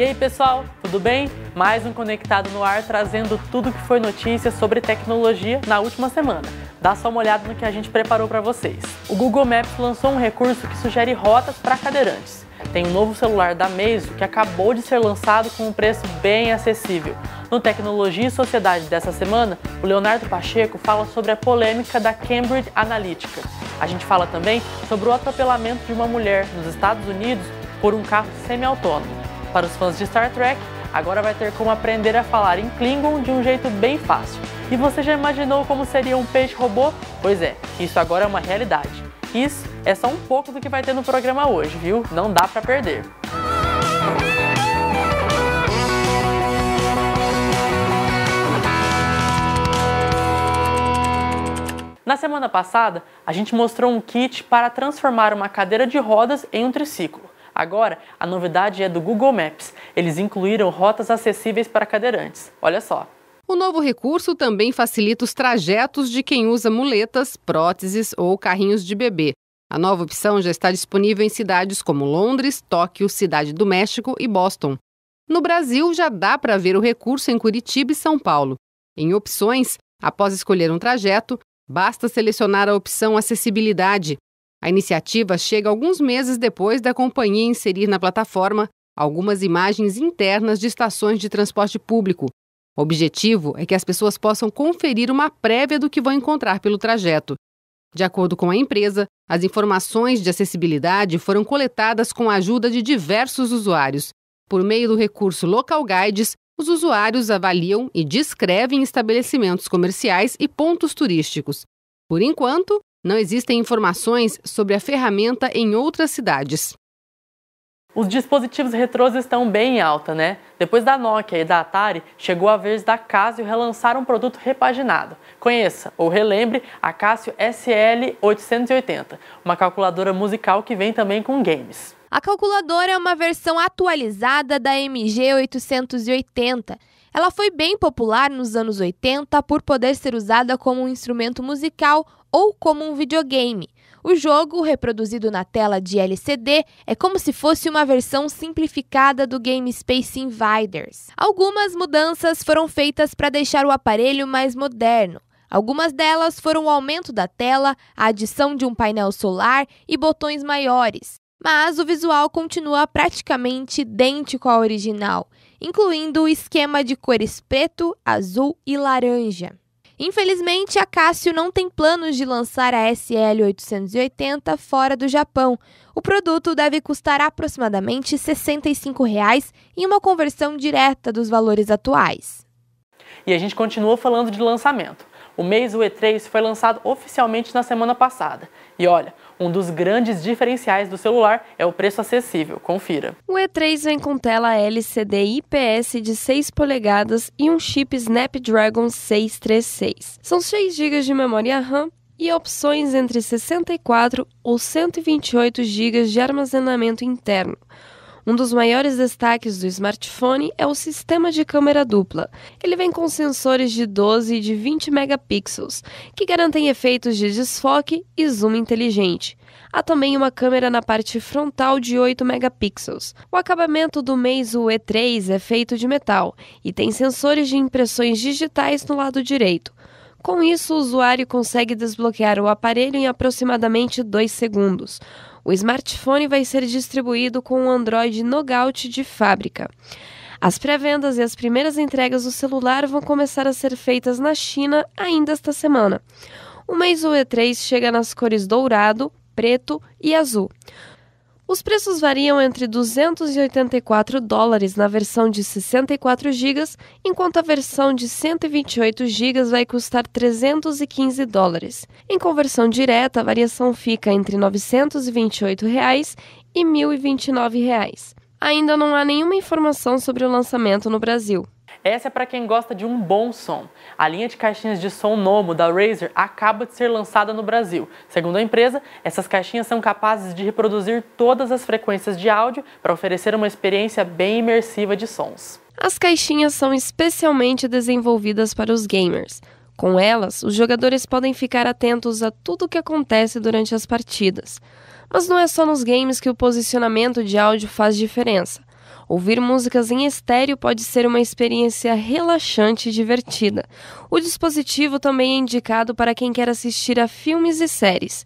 E aí, pessoal, tudo bem? Mais um Conectado no Ar trazendo tudo que foi notícia sobre tecnologia na última semana. Dá só uma olhada no que a gente preparou para vocês. O Google Maps lançou um recurso que sugere rotas para cadeirantes. Tem um novo celular da Meizu que acabou de ser lançado com um preço bem acessível. No Tecnologia e Sociedade dessa semana, o Leonardo Pacheco fala sobre a polêmica da Cambridge Analytica. A gente fala também sobre o atropelamento de uma mulher nos Estados Unidos por um carro semi-autônomo. Para os fãs de Star Trek, agora vai ter como aprender a falar em Klingon de um jeito bem fácil. E você já imaginou como seria um peixe robô? Pois é, isso agora é uma realidade. Isso é só um pouco do que vai ter no programa hoje, viu? Não dá para perder. Na semana passada, a gente mostrou um kit para transformar uma cadeira de rodas em um triciclo. Agora, a novidade é do Google Maps. Eles incluíram rotas acessíveis para cadeirantes. Olha só. O novo recurso também facilita os trajetos de quem usa muletas, próteses ou carrinhos de bebê. A nova opção já está disponível em cidades como Londres, Tóquio, Cidade do México e Boston. No Brasil, já dá para ver o recurso em Curitiba e São Paulo. Em opções, após escolher um trajeto, basta selecionar a opção Acessibilidade a iniciativa chega alguns meses depois da companhia inserir na plataforma algumas imagens internas de estações de transporte público. O objetivo é que as pessoas possam conferir uma prévia do que vão encontrar pelo trajeto. De acordo com a empresa, as informações de acessibilidade foram coletadas com a ajuda de diversos usuários. Por meio do recurso Local Guides, os usuários avaliam e descrevem estabelecimentos comerciais e pontos turísticos. Por enquanto, não existem informações sobre a ferramenta em outras cidades. Os dispositivos retrôs estão bem em alta, né? Depois da Nokia e da Atari, chegou a vez da Casio relançar um produto repaginado. Conheça ou relembre a Casio SL880, uma calculadora musical que vem também com games. A calculadora é uma versão atualizada da MG880 ela foi bem popular nos anos 80 por poder ser usada como um instrumento musical ou como um videogame. O jogo, reproduzido na tela de LCD, é como se fosse uma versão simplificada do game Space Invaders. Algumas mudanças foram feitas para deixar o aparelho mais moderno. Algumas delas foram o aumento da tela, a adição de um painel solar e botões maiores. Mas o visual continua praticamente idêntico ao original incluindo o esquema de cores preto, azul e laranja. Infelizmente, a Cássio não tem planos de lançar a SL880 fora do Japão. O produto deve custar aproximadamente R$ 65 reais em uma conversão direta dos valores atuais. E a gente continua falando de lançamento. O mês E3 foi lançado oficialmente na semana passada. E olha, um dos grandes diferenciais do celular é o preço acessível. Confira. O E3 vem com tela LCD IPS de 6 polegadas e um chip Snapdragon 636. São 6 GB de memória RAM e opções entre 64 ou 128 GB de armazenamento interno. Um dos maiores destaques do smartphone é o sistema de câmera dupla. Ele vem com sensores de 12 e de 20 megapixels, que garantem efeitos de desfoque e zoom inteligente. Há também uma câmera na parte frontal de 8 megapixels. O acabamento do Meizu E3 é feito de metal e tem sensores de impressões digitais no lado direito. Com isso, o usuário consegue desbloquear o aparelho em aproximadamente 2 segundos. O smartphone vai ser distribuído com o Android Nogaut de fábrica. As pré-vendas e as primeiras entregas do celular vão começar a ser feitas na China ainda esta semana. O Meizu E3 chega nas cores dourado, preto e azul. Os preços variam entre 284 dólares na versão de 64 GB, enquanto a versão de 128 GB vai custar 315 dólares. Em conversão direta, a variação fica entre R$ 928 reais e R$ 1.029. Reais. Ainda não há nenhuma informação sobre o lançamento no Brasil. Essa é para quem gosta de um bom som. A linha de caixinhas de som Nomo da Razer acaba de ser lançada no Brasil. Segundo a empresa, essas caixinhas são capazes de reproduzir todas as frequências de áudio para oferecer uma experiência bem imersiva de sons. As caixinhas são especialmente desenvolvidas para os gamers. Com elas, os jogadores podem ficar atentos a tudo o que acontece durante as partidas. Mas não é só nos games que o posicionamento de áudio faz diferença. Ouvir músicas em estéreo pode ser uma experiência relaxante e divertida. O dispositivo também é indicado para quem quer assistir a filmes e séries.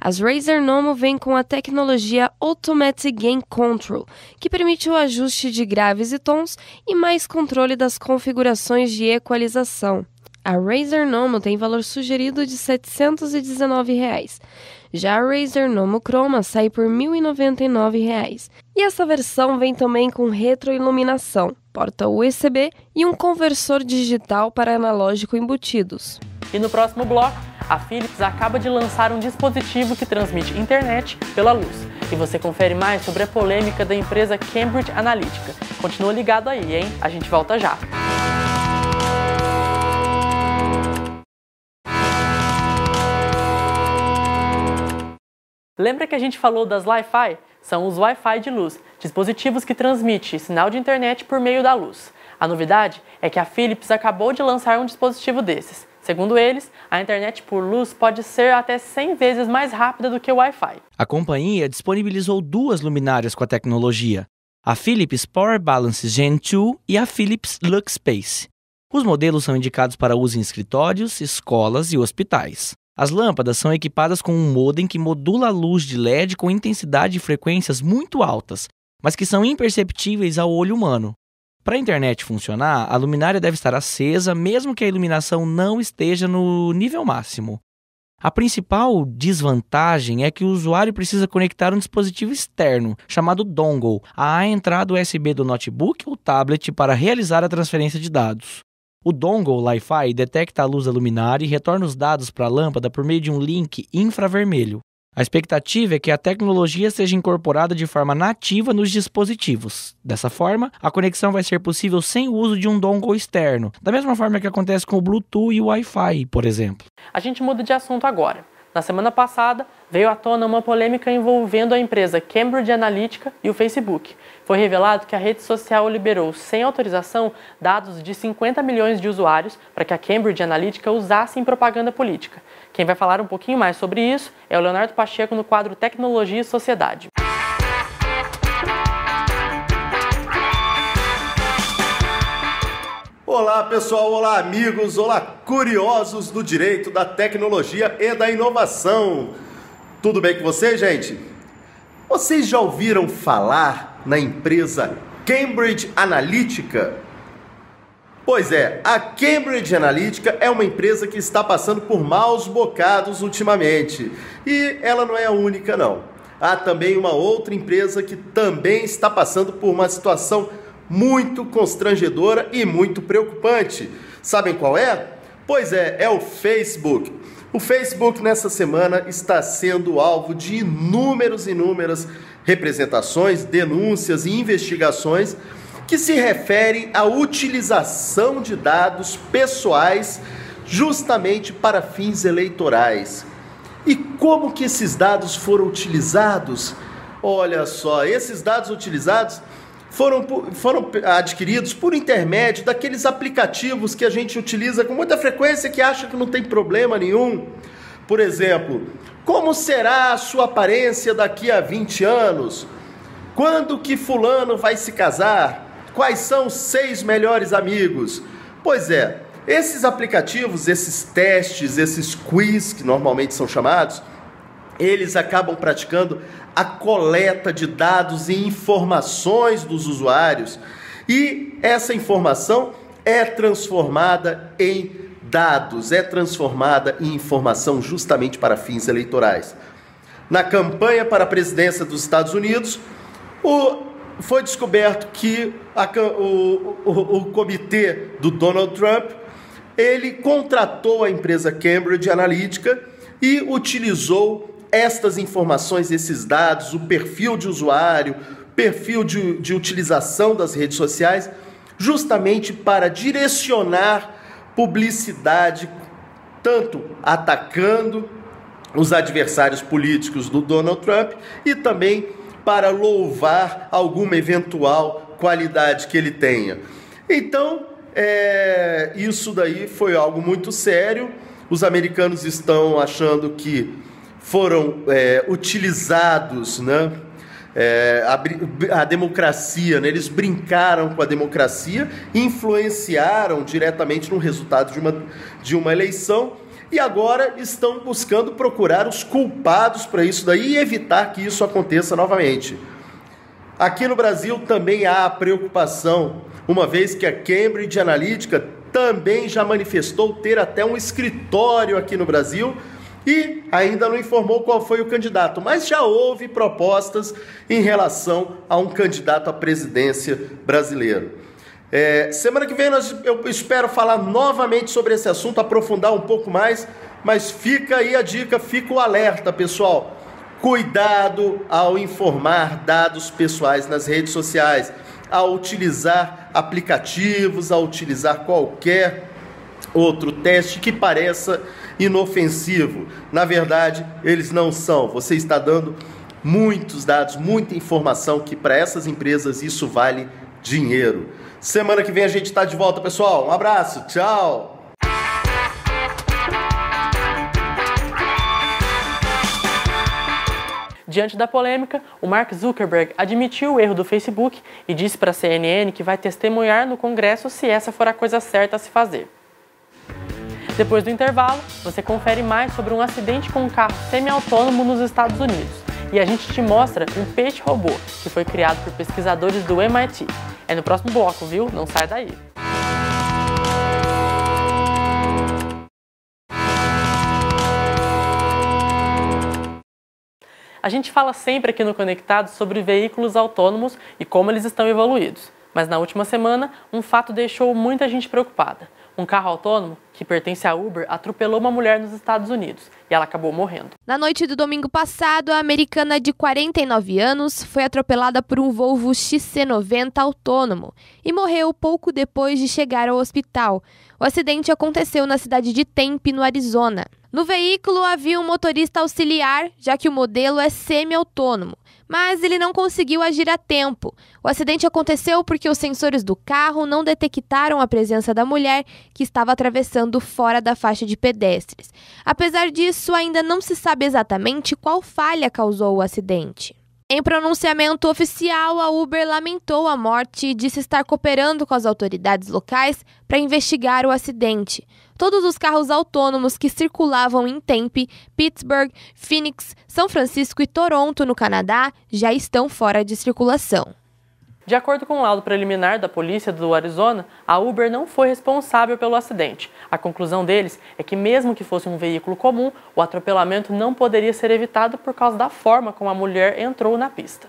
As Razer Nomo vêm com a tecnologia Automatic Gain Control, que permite o ajuste de graves e tons e mais controle das configurações de equalização. A Razer Nomo tem valor sugerido de R$ 719. Reais. Já a Razer Nomo Chroma sai por R$ 1.099. E essa versão vem também com retroiluminação, porta USB e um conversor digital para analógico embutidos. E no próximo bloco, a Philips acaba de lançar um dispositivo que transmite internet pela luz. E você confere mais sobre a polêmica da empresa Cambridge Analytica. Continua ligado aí, hein? A gente volta já. Lembra que a gente falou das wi fi São os Wi-Fi de luz, dispositivos que transmitem sinal de internet por meio da luz. A novidade é que a Philips acabou de lançar um dispositivo desses. Segundo eles, a internet por luz pode ser até 100 vezes mais rápida do que o Wi-Fi. A companhia disponibilizou duas luminárias com a tecnologia, a Philips Power Balance Gen 2 e a Philips Lux Space. Os modelos são indicados para uso em escritórios, escolas e hospitais. As lâmpadas são equipadas com um modem que modula a luz de LED com intensidade e frequências muito altas, mas que são imperceptíveis ao olho humano. Para a internet funcionar, a luminária deve estar acesa, mesmo que a iluminação não esteja no nível máximo. A principal desvantagem é que o usuário precisa conectar um dispositivo externo, chamado dongle, à entrada USB do notebook ou tablet para realizar a transferência de dados. O dongle Li-Fi detecta a luz da luminária e retorna os dados para a lâmpada por meio de um link infravermelho. A expectativa é que a tecnologia seja incorporada de forma nativa nos dispositivos. Dessa forma, a conexão vai ser possível sem o uso de um dongle externo, da mesma forma que acontece com o Bluetooth e o Wi-Fi, por exemplo. A gente muda de assunto agora. Na semana passada, veio à tona uma polêmica envolvendo a empresa Cambridge Analytica e o Facebook. Foi revelado que a rede social liberou, sem autorização, dados de 50 milhões de usuários para que a Cambridge Analytica usasse em propaganda política. Quem vai falar um pouquinho mais sobre isso é o Leonardo Pacheco no quadro Tecnologia e Sociedade. Olá, pessoal, olá, amigos, olá, curiosos do direito, da tecnologia e da inovação. Tudo bem com vocês, gente? Vocês já ouviram falar na empresa Cambridge Analytica? Pois é, a Cambridge Analytica é uma empresa que está passando por maus bocados ultimamente. E ela não é a única, não. Há também uma outra empresa que também está passando por uma situação muito constrangedora e muito preocupante. Sabem qual é? Pois é, é o Facebook. O Facebook nessa semana está sendo alvo de inúmeros, inúmeras representações, denúncias e investigações que se referem à utilização de dados pessoais justamente para fins eleitorais. E como que esses dados foram utilizados? Olha só, esses dados utilizados foram, foram adquiridos por intermédio daqueles aplicativos que a gente utiliza com muita frequência que acha que não tem problema nenhum. Por exemplo, como será a sua aparência daqui a 20 anos? Quando que fulano vai se casar? Quais são os seis melhores amigos? Pois é, esses aplicativos, esses testes, esses quiz que normalmente são chamados, eles acabam praticando a coleta de dados e informações dos usuários, e essa informação é transformada em dados, é transformada em informação justamente para fins eleitorais. Na campanha para a presidência dos Estados Unidos, o, foi descoberto que a, o, o, o comitê do Donald Trump ele contratou a empresa Cambridge Analytica e utilizou estas informações, esses dados, o perfil de usuário, perfil de, de utilização das redes sociais, justamente para direcionar publicidade, tanto atacando os adversários políticos do Donald Trump e também para louvar alguma eventual qualidade que ele tenha. Então, é, isso daí foi algo muito sério. Os americanos estão achando que foram é, utilizados, né? É, a, a, democracia, né? eles brincaram com a democracia, influenciaram diretamente no resultado de uma, de uma eleição e agora estão buscando procurar os culpados para isso daí e evitar que isso aconteça novamente. Aqui no Brasil também há preocupação, uma vez que a Cambridge Analytica também já manifestou ter até um escritório aqui no Brasil e ainda não informou qual foi o candidato, mas já houve propostas em relação a um candidato à presidência brasileiro. É, semana que vem nós, eu espero falar novamente sobre esse assunto, aprofundar um pouco mais, mas fica aí a dica, fica o alerta, pessoal. Cuidado ao informar dados pessoais nas redes sociais, ao utilizar aplicativos, a utilizar qualquer outro teste que pareça inofensivo. Na verdade, eles não são. Você está dando muitos dados, muita informação que para essas empresas isso vale dinheiro. Semana que vem a gente está de volta, pessoal. Um abraço, tchau! Diante da polêmica, o Mark Zuckerberg admitiu o erro do Facebook e disse para a CNN que vai testemunhar no Congresso se essa for a coisa certa a se fazer. Depois do intervalo, você confere mais sobre um acidente com um carro semi-autônomo nos Estados Unidos. E a gente te mostra um peixe robô, que foi criado por pesquisadores do MIT. É no próximo bloco, viu? Não sai daí! A gente fala sempre aqui no Conectado sobre veículos autônomos e como eles estão evoluídos. Mas na última semana, um fato deixou muita gente preocupada. Um carro autônomo, que pertence à Uber, atropelou uma mulher nos Estados Unidos e ela acabou morrendo. Na noite do domingo passado, a americana de 49 anos foi atropelada por um Volvo XC90 autônomo e morreu pouco depois de chegar ao hospital. O acidente aconteceu na cidade de Tempe, no Arizona. No veículo havia um motorista auxiliar, já que o modelo é semi-autônomo mas ele não conseguiu agir a tempo. O acidente aconteceu porque os sensores do carro não detectaram a presença da mulher que estava atravessando fora da faixa de pedestres. Apesar disso, ainda não se sabe exatamente qual falha causou o acidente. Em pronunciamento oficial, a Uber lamentou a morte e disse estar cooperando com as autoridades locais para investigar o acidente. Todos os carros autônomos que circulavam em Tempe, Pittsburgh, Phoenix, São Francisco e Toronto, no Canadá, já estão fora de circulação. De acordo com o um laudo preliminar da polícia do Arizona, a Uber não foi responsável pelo acidente. A conclusão deles é que, mesmo que fosse um veículo comum, o atropelamento não poderia ser evitado por causa da forma como a mulher entrou na pista.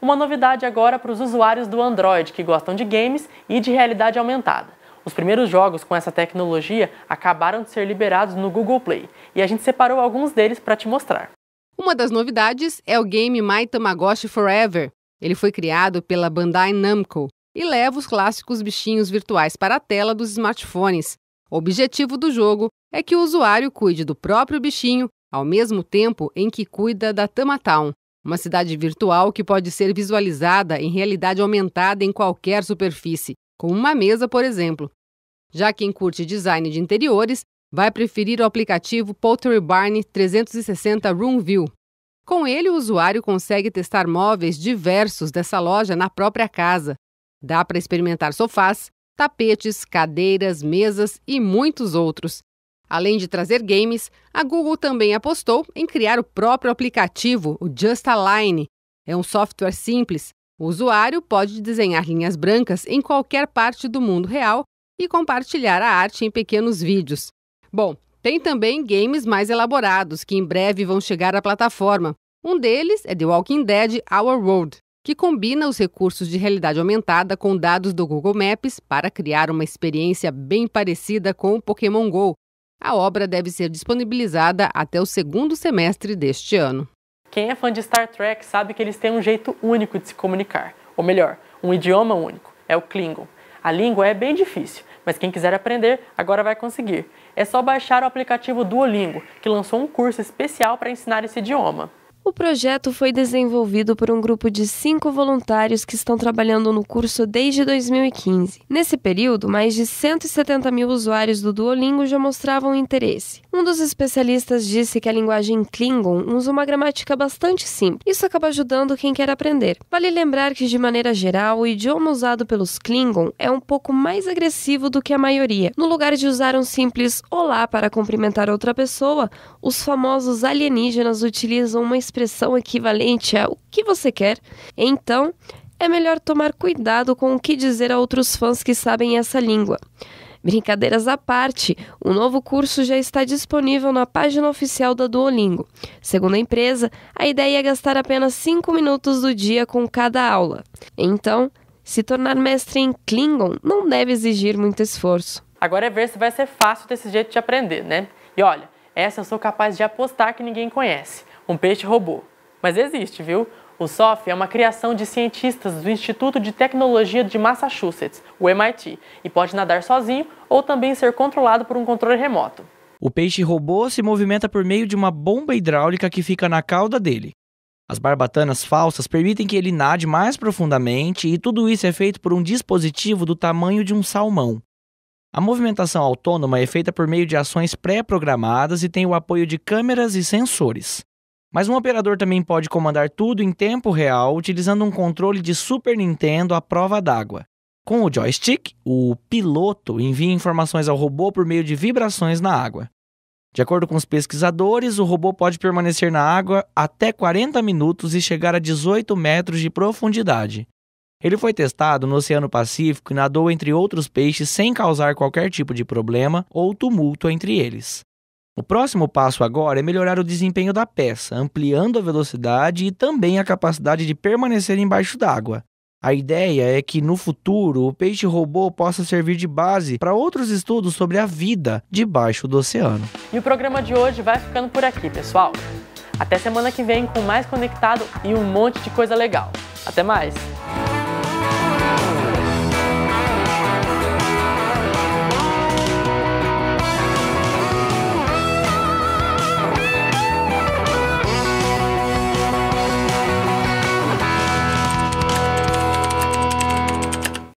Uma novidade agora para os usuários do Android que gostam de games e de realidade aumentada. Os primeiros jogos com essa tecnologia acabaram de ser liberados no Google Play e a gente separou alguns deles para te mostrar. Uma das novidades é o game My Tamagotchi Forever. Ele foi criado pela Bandai Namco e leva os clássicos bichinhos virtuais para a tela dos smartphones. O objetivo do jogo é que o usuário cuide do próprio bichinho ao mesmo tempo em que cuida da Tamatown, uma cidade virtual que pode ser visualizada em realidade aumentada em qualquer superfície, como uma mesa, por exemplo. Já quem curte design de interiores vai preferir o aplicativo Pottery Barn 360 Room View, com ele, o usuário consegue testar móveis diversos dessa loja na própria casa. Dá para experimentar sofás, tapetes, cadeiras, mesas e muitos outros. Além de trazer games, a Google também apostou em criar o próprio aplicativo, o Just Align. É um software simples. O usuário pode desenhar linhas brancas em qualquer parte do mundo real e compartilhar a arte em pequenos vídeos. Bom, tem também games mais elaborados, que em breve vão chegar à plataforma. Um deles é The Walking Dead Our World, que combina os recursos de realidade aumentada com dados do Google Maps para criar uma experiência bem parecida com o Pokémon Go. A obra deve ser disponibilizada até o segundo semestre deste ano. Quem é fã de Star Trek sabe que eles têm um jeito único de se comunicar, ou melhor, um idioma único, é o Klingon. A língua é bem difícil, mas quem quiser aprender agora vai conseguir. É só baixar o aplicativo Duolingo, que lançou um curso especial para ensinar esse idioma. O projeto foi desenvolvido por um grupo de cinco voluntários que estão trabalhando no curso desde 2015. Nesse período, mais de 170 mil usuários do Duolingo já mostravam interesse. Um dos especialistas disse que a linguagem Klingon usa uma gramática bastante simples. Isso acaba ajudando quem quer aprender. Vale lembrar que, de maneira geral, o idioma usado pelos Klingon é um pouco mais agressivo do que a maioria. No lugar de usar um simples olá para cumprimentar outra pessoa, os famosos alienígenas utilizam uma expressão expressão equivalente a o que você quer, então é melhor tomar cuidado com o que dizer a outros fãs que sabem essa língua. Brincadeiras à parte, o novo curso já está disponível na página oficial da Duolingo. Segundo a empresa, a ideia é gastar apenas 5 minutos do dia com cada aula. Então, se tornar mestre em Klingon não deve exigir muito esforço. Agora é ver se vai ser fácil desse jeito de aprender, né? E olha, essa eu sou capaz de apostar que ninguém conhece um peixe robô. Mas existe, viu? O SOF é uma criação de cientistas do Instituto de Tecnologia de Massachusetts, o MIT, e pode nadar sozinho ou também ser controlado por um controle remoto. O peixe robô se movimenta por meio de uma bomba hidráulica que fica na cauda dele. As barbatanas falsas permitem que ele nade mais profundamente e tudo isso é feito por um dispositivo do tamanho de um salmão. A movimentação autônoma é feita por meio de ações pré-programadas e tem o apoio de câmeras e sensores. Mas um operador também pode comandar tudo em tempo real utilizando um controle de Super Nintendo à prova d'água. Com o joystick, o piloto envia informações ao robô por meio de vibrações na água. De acordo com os pesquisadores, o robô pode permanecer na água até 40 minutos e chegar a 18 metros de profundidade. Ele foi testado no Oceano Pacífico e nadou entre outros peixes sem causar qualquer tipo de problema ou tumulto entre eles. O próximo passo agora é melhorar o desempenho da peça, ampliando a velocidade e também a capacidade de permanecer embaixo d'água. A ideia é que no futuro o peixe robô possa servir de base para outros estudos sobre a vida debaixo do oceano. E o programa de hoje vai ficando por aqui, pessoal. Até semana que vem com mais conectado e um monte de coisa legal. Até mais!